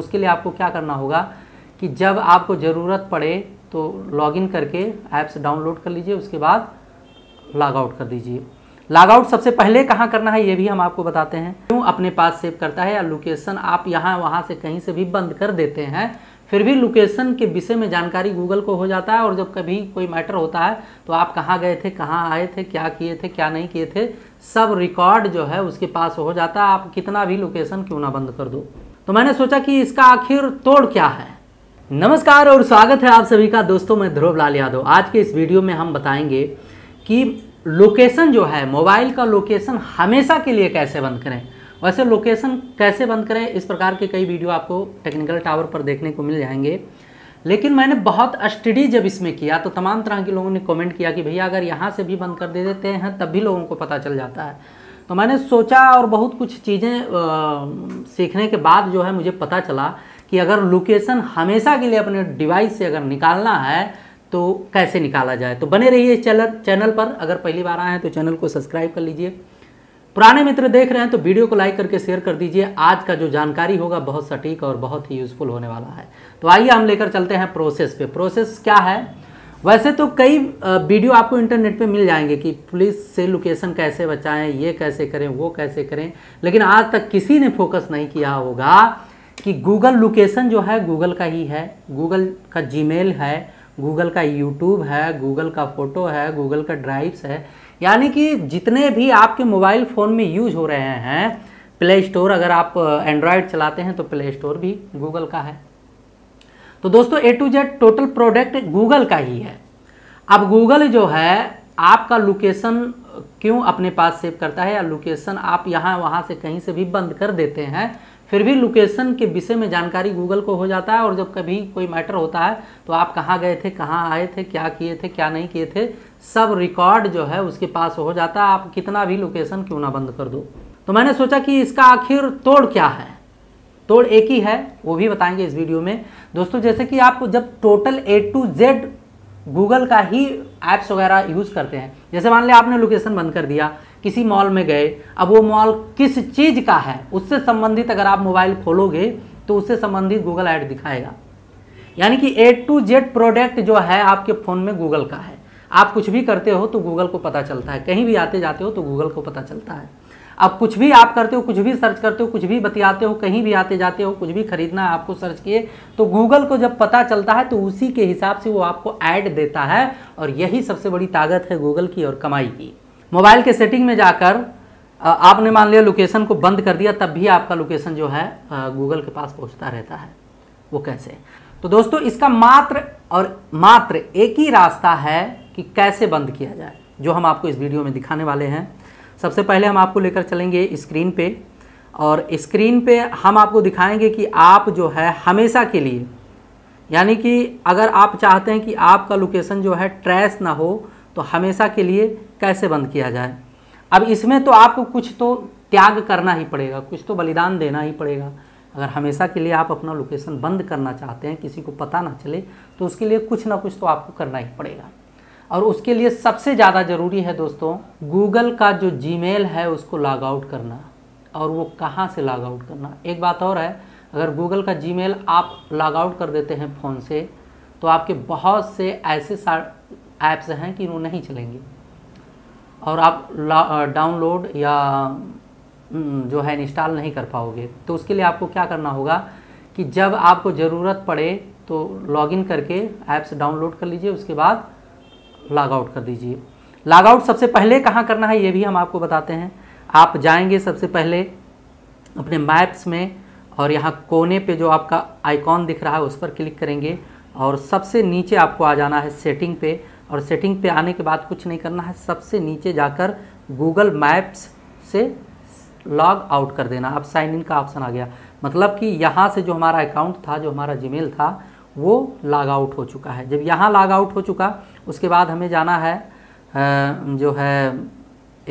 उसके लिए आपको क्या करना होगा कि जब आपको ज़रूरत पड़े तो लॉगिन करके ऐप्स डाउनलोड कर लीजिए उसके बाद लॉग आउट कर दीजिए लॉग आउट सबसे पहले कहाँ करना है ये भी हम आपको बताते हैं क्यों अपने पास सेव करता है या लोकेशन आप यहाँ वहाँ से कहीं से भी बंद कर देते हैं फिर भी लोकेशन के विषय में जानकारी गूगल को हो जाता है और जब कभी कोई मैटर होता है तो आप कहाँ गए थे कहाँ आए थे क्या किए थे क्या नहीं किए थे सब रिकॉर्ड जो है उसके पास हो जाता है आप कितना भी लोकेशन क्यों ना बंद कर दो तो मैंने सोचा कि इसका आखिर तोड़ क्या है नमस्कार और स्वागत है आप सभी का दोस्तों मैं ध्रुव लाल यादव आज के इस वीडियो में हम बताएंगे कि लोकेशन जो है मोबाइल का लोकेशन हमेशा के लिए कैसे बंद करें वैसे लोकेशन कैसे बंद करें इस प्रकार के कई वीडियो आपको टेक्निकल टावर पर देखने को मिल जाएंगे लेकिन मैंने बहुत स्टडी जब इसमें किया तो तमाम तरह के लोगों ने कमेंट किया कि भैया अगर यहाँ से भी बंद कर दे देते हैं तब भी लोगों को पता चल जाता है तो मैंने सोचा और बहुत कुछ चीज़ें सीखने के बाद जो है मुझे पता चला कि अगर लोकेशन हमेशा के लिए अपने डिवाइस से अगर निकालना है तो कैसे निकाला जाए तो बने रहिए इस चैनल चैनल पर अगर पहली बार आए हैं तो चैनल को सब्सक्राइब कर लीजिए पुराने मित्र देख रहे हैं तो वीडियो को लाइक करके शेयर कर दीजिए आज का जो जानकारी होगा बहुत सटीक और बहुत ही यूज़फुल होने वाला है तो आइए हम लेकर चलते हैं प्रोसेस पे प्रोसेस क्या है वैसे तो कई वीडियो आपको इंटरनेट पे मिल जाएंगे कि पुलिस से लोकेशन कैसे बचाएं ये कैसे करें वो कैसे करें लेकिन आज तक किसी ने फोकस नहीं किया होगा कि गूगल लोकेशन जो है गूगल का ही है गूगल का जीमेल है गूगल का यूट्यूब है गूगल का फ़ोटो है गूगल का ड्राइव्स है यानी कि जितने भी आपके मोबाइल फ़ोन में यूज हो रहे हैं प्ले स्टोर अगर आप एंड्रॉयड चलाते हैं तो प्ले स्टोर भी गूगल का है तो दोस्तों A to Z total product Google का ही है अब गूगल जो है आपका लोकेशन क्यों अपने पास सेव करता है या लोकेशन आप यहाँ वहाँ से कहीं से भी बंद कर देते हैं फिर भी लोकेशन के विषय में जानकारी गूगल को हो जाता है और जब कभी कोई मैटर होता है तो आप कहाँ गए थे कहाँ आए थे क्या किए थे क्या नहीं किए थे सब रिकॉर्ड जो है उसके पास हो जाता है आप कितना भी लोकेशन क्यों ना बंद कर दो तो मैंने सोचा कि इसका आखिर तोड़ क्या है तोड़ एक ही है वो भी बताएंगे इस वीडियो में दोस्तों जैसे कि आप जब total A to Z Google का ही ऐप्स वगैरह यूज़ करते हैं जैसे मान लिया आपने लोकेशन बंद कर दिया किसी मॉल में गए अब वो मॉल किस चीज़ का है उससे संबंधित अगर आप मोबाइल खोलोगे तो उससे संबंधित गूगल ऐड दिखाएगा यानी कि ए टू जेड प्रोडक्ट जो है आपके फ़ोन में गूगल का है आप कुछ भी करते हो तो गूगल को पता चलता है कहीं भी आते जाते हो तो गूगल को पता चलता है अब कुछ भी आप करते हो कुछ भी सर्च करते हो कुछ भी बतियाते हो कहीं भी आते जाते हो कुछ भी खरीदना है आपको सर्च किए तो गूगल को जब पता चलता है तो उसी के हिसाब से वो आपको ऐड देता है और यही सबसे बड़ी ताकत है गूगल की और कमाई की मोबाइल के सेटिंग में जाकर आपने मान लिया लोकेशन को बंद कर दिया तब भी आपका लोकेशन जो है गूगल के पास पहुँचता रहता है वो कैसे तो दोस्तों इसका मात्र और मात्र एक ही रास्ता है कि कैसे बंद किया जाए जो हम आपको इस वीडियो में दिखाने वाले हैं सबसे पहले हम आपको लेकर चलेंगे स्क्रीन पे और स्क्रीन पे हम आपको दिखाएंगे कि आप जो है हमेशा के लिए यानी कि अगर आप चाहते हैं कि आपका लोकेशन जो है ट्रैश ना हो तो हमेशा के लिए कैसे बंद किया जाए अब इसमें तो आपको कुछ तो त्याग करना ही पड़ेगा कुछ तो बलिदान देना ही पड़ेगा अगर हमेशा के लिए आप अपना लोकेशन बंद करना चाहते हैं किसी को पता ना चले तो उसके लिए कुछ ना कुछ तो आपको करना ही पड़ेगा और उसके लिए सबसे ज़्यादा ज़रूरी है दोस्तों गूगल का जो जीमेल है उसको लॉग आउट करना और वो कहाँ से लॉग आउट करना एक बात और है अगर गूगल का जीमेल आप लॉग आउट कर देते हैं फ़ोन से तो आपके बहुत से ऐसे ऐप्स हैं कि वो नहीं चलेंगे और आप डाउनलोड या हम्म, जो है इंस्टॉल नहीं कर पाओगे तो उसके लिए आपको क्या करना होगा कि जब आपको ज़रूरत पड़े तो लॉगिन करके ऐप्स डाउनलोड कर लीजिए उसके बाद लॉग आउट कर दीजिए लॉग आउट सबसे पहले कहाँ करना है ये भी हम आपको बताते हैं आप जाएंगे सबसे पहले अपने मैप्स में और यहाँ कोने पे जो आपका आइकॉन दिख रहा है उस पर क्लिक करेंगे और सबसे नीचे आपको आ जाना है सेटिंग पे और सेटिंग पे आने के बाद कुछ नहीं करना है सबसे नीचे जाकर गूगल मैप्स से लॉग आउट कर देना अब साइन इन का ऑप्शन आ गया मतलब कि यहाँ से जो हमारा अकाउंट था जो हमारा जीमेल था वो लाग आउट हो चुका है जब यहाँ लाग आउट हो चुका उसके बाद हमें जाना है जो है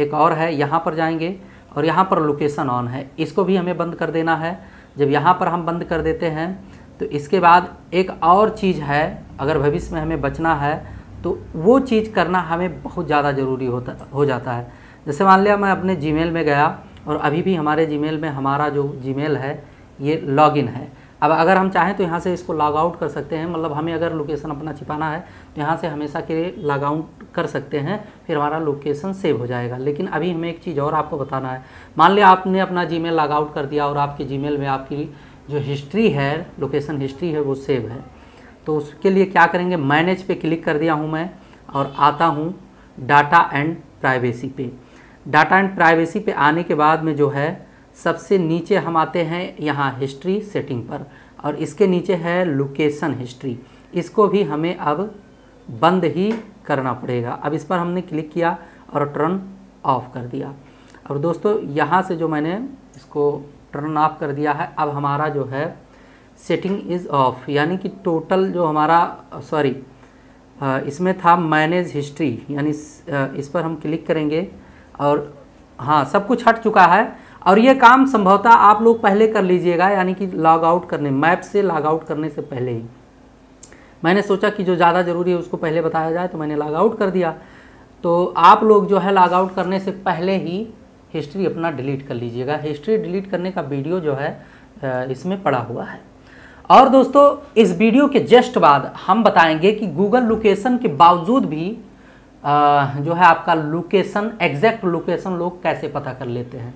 एक और है यहाँ पर जाएंगे और यहाँ पर लोकेशन ऑन है इसको भी हमें बंद कर देना है जब यहाँ पर हम बंद कर देते हैं तो इसके बाद एक और चीज़ है अगर भविष्य में हमें बचना है तो वो चीज़ करना हमें बहुत ज़्यादा ज़रूरी होता हो जाता है जैसे मान लिया मैं अपने जीमेल में गया और अभी भी हमारे जीमेल में हमारा जो जीमेल है ये लॉगिन है अब अगर हम चाहें तो यहाँ से इसको लॉग आउट कर सकते हैं मतलब हमें अगर लोकेशन अपना छिपाना है तो यहाँ से हमेशा के लिए लॉग आउट कर सकते हैं फिर हमारा लोकेशन सेव हो जाएगा लेकिन अभी हमें एक चीज़ और आपको बताना है मान लिया आपने अपना जी मेल लॉग आउट कर दिया और आपके जी में आपकी जो हिस्ट्री है लोकेशन हिस्ट्री है वो सेव है तो उसके लिए क्या करेंगे मैनेज पे क्लिक कर दिया हूँ मैं और आता हूँ डाटा एंड प्राइवेसी पे डाटा एंड प्राइवेसी पे आने के बाद में जो है सबसे नीचे हम आते हैं यहाँ हिस्ट्री सेटिंग पर और इसके नीचे है लोकेशन हिस्ट्री इसको भी हमें अब बंद ही करना पड़ेगा अब इस पर हमने क्लिक किया और टर्न ऑफ कर दिया और दोस्तों यहाँ से जो मैंने इसको टर्न ऑफ कर दिया है अब हमारा जो है सेटिंग इज़ ऑफ यानी कि टोटल जो हमारा सॉरी इसमें था मैनेज हिस्ट्री यानी इस, इस पर हम क्लिक करेंगे और हाँ सब कुछ हट चुका है और ये काम संभवतः आप लोग पहले कर लीजिएगा यानी कि लॉग आउट करने मैप से लॉग आउट करने से पहले ही मैंने सोचा कि जो ज़्यादा ज़रूरी है उसको पहले बताया जाए तो मैंने लॉग आउट कर दिया तो आप लोग जो है लॉग आउट करने से पहले ही हिस्ट्री अपना डिलीट कर लीजिएगा हिस्ट्री डिलीट करने का वीडियो जो है इसमें पड़ा हुआ है और दोस्तों इस वीडियो के जस्ट बाद हम बताएंगे कि गूगल लोकेशन के बावजूद भी जो है आपका लोकेशन एग्जैक्ट लोकेशन लोग कैसे पता कर लेते हैं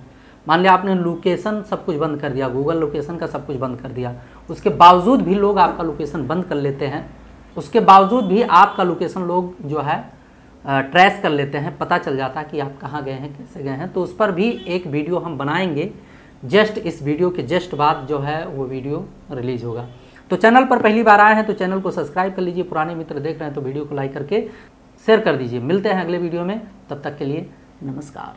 मान लिया आपने लोकेशन सब कुछ बंद कर दिया गूगल लोकेशन का सब कुछ बंद कर दिया उसके बावजूद भी लोग आपका लोकेशन बंद कर लेते हैं उसके बावजूद भी आपका लोकेशन लोग जो है ट्रेस कर लेते हैं पता चल जाता है कि आप कहाँ गए हैं कैसे गए हैं तो उस पर भी एक वीडियो हम बनाएंगे जस्ट इस वीडियो के जस्ट बाद जो है वो वीडियो रिलीज होगा तो चैनल पर पहली बार आए हैं तो चैनल को सब्सक्राइब कर लीजिए पुराने मित्र देख रहे हैं तो वीडियो को लाइक करके शेयर कर दीजिए मिलते हैं अगले वीडियो में तब तक के लिए नमस्कार